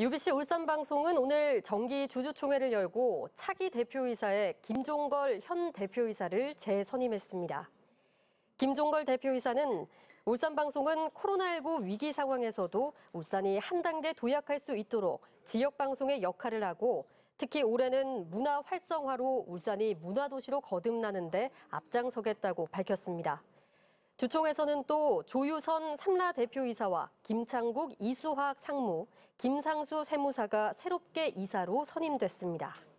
UBC 울산방송은 오늘 정기 주주총회를 열고 차기 대표이사에 김종걸 현 대표이사를 재선임했습니다. 김종걸 대표이사는 울산방송은 코로나19 위기 상황에서도 울산이 한 단계 도약할 수 있도록 지역방송의 역할을 하고 특히 올해는 문화 활성화로 울산이 문화도시로 거듭나는데 앞장서겠다고 밝혔습니다. 주총에서는 또 조유선 삼라 대표이사와 김창국 이수학 상무, 김상수 세무사가 새롭게 이사로 선임됐습니다.